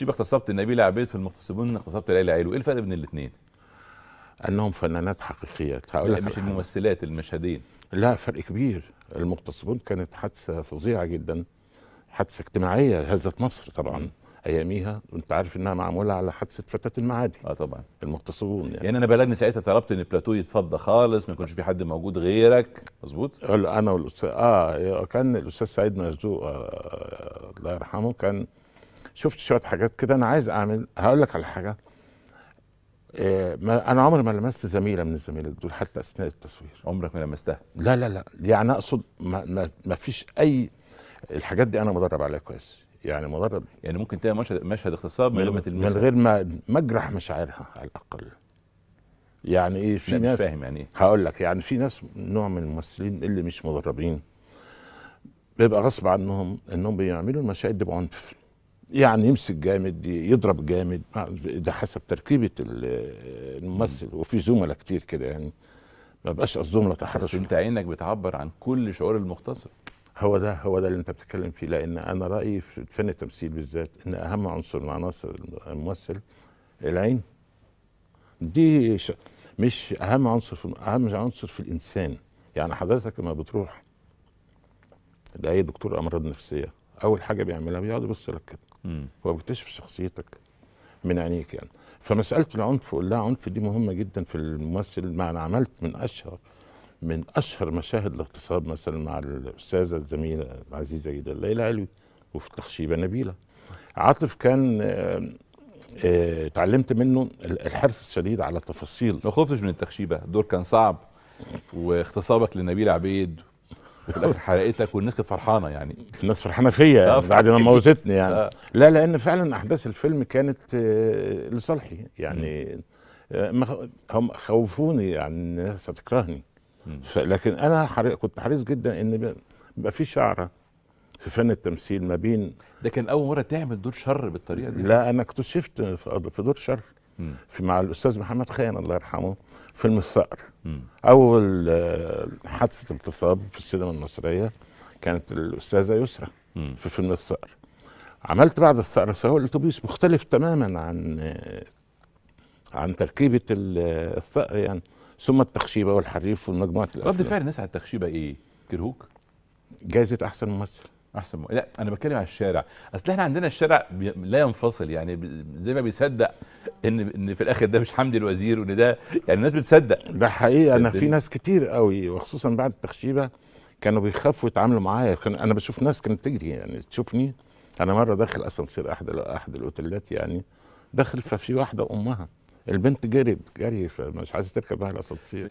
شبه اغتصبت النبيل عبيد في المغتصبون ان اغتصبت ليلى علو ايه الفرق بين الاثنين انهم فنانات حقيقيات هقول لك مش الممثلات المشهدين لا فرق كبير المغتصبون كانت حادثه فظيعه جدا حادثه اجتماعيه هزت مصر طبعا م. اياميها وانت عارف انها معموله على حادثه فتاه المعادي اه طبعا المغتصبون يعني يعني انا بلغني ساعتها طلبت ان البلاتو يتفضى خالص ما يكونش في حد موجود غيرك مظبوط انا والاستاذ اه كان الاستاذ سعيد مرزوق آه، الله يرحمه كان شفت شويه حاجات كده انا عايز اعمل هقول لك على حاجه آه، ما انا عمري ما لمست زميله من الزميلات دول حتى اثناء التصوير عمرك ما لمستها لا لا لا يعني اقصد ما, ما, ما فيش اي الحاجات دي انا مدرب عليها كويس يعني مدرب يعني ممكن تلاقي مشهد مشهد اغتصاب من غير ما من غير ما مجرح مشاعرها على الاقل يعني ايه في ناس مش فاهم يعني ايه هقول لك يعني في ناس نوع من الممثلين اللي مش مدربين بيبقى غصب عنهم انهم بيعملوا المشاهد دي بعنف يعني يمسك جامد يضرب جامد ده حسب تركيبه الممثل وفي زملاء كتير كده يعني ما بقاش الزملاء تحرش بس انت عينك بتعبر عن كل شعور المختصر هو ده هو ده اللي انت بتتكلم فيه لان انا رايي في فن التمثيل بالذات ان اهم عنصر من عناصر الممثل العين دي مش اهم عنصر في اهم عنصر في الانسان يعني حضرتك لما بتروح لاي دكتور امراض نفسيه اول حاجه بيعملها بيقعد يبص لك كده هو بيكتشف شخصيتك من عينيك يعني فمساله العنف واللا عنف دي مهمه جدا في الممثل مع انا عملت من اشهر من اشهر مشاهد الاغتصاب مثلا مع الاستاذه الزميله العزيزه جدا ليلى علوي وفي تخشيبه نبيله عاطف كان اتعلمت آه، آه، منه الحرص الشديد على التفاصيل ما خفتش من التخشيبه الدور كان صعب واغتصابك لنبيل عبيد وفي الاخر حرقتك والناس كانت فرحانه يعني الناس فرحانه فيا يعني بعد ما موتتني يعني لا لان فعلا احداث الفيلم كانت آه، لصالحي يعني آه، هم خوفوني يعني الناس هتكرهني لكن انا حريق كنت حريص جدا ان يبقى في شعره في فن التمثيل ما بين ده كان اول مره تعمل دور شر بالطريقه دي لا انا اكتشفت في دور شر في مع الاستاذ محمد خان الله يرحمه فيلم الثأر اول آه، حادثه اغتصاب في السينما المصريه كانت الاستاذه يسرى في فيلم الثأر عملت بعد الثأر سواق الاتوبيس مختلف تماما عن آه، عن تركيبه آه، الثأر يعني ثم التخشيبه والحريف والمجموعه رد فعل الناس على التخشيبه ايه؟ كرهوك؟ جائزه احسن ممثل احسن م... لا انا بتكلم على الشارع اصل احنا عندنا الشارع بي... لا ينفصل يعني ب... زي ما بيصدق ان ان في الاخر ده مش حمدي الوزير وان ده يعني الناس بتصدق ده حقيقه انا في ناس كتير قوي وخصوصا بعد التخشيبه كانوا بيخافوا يتعاملوا معايا انا بشوف ناس كانت تجري يعني تشوفني انا مره داخل اسانسير احد احد الاوتيلات يعني داخل ففي واحده امها البنت جريت جري فمش عايزه تركب بقى الاسانسير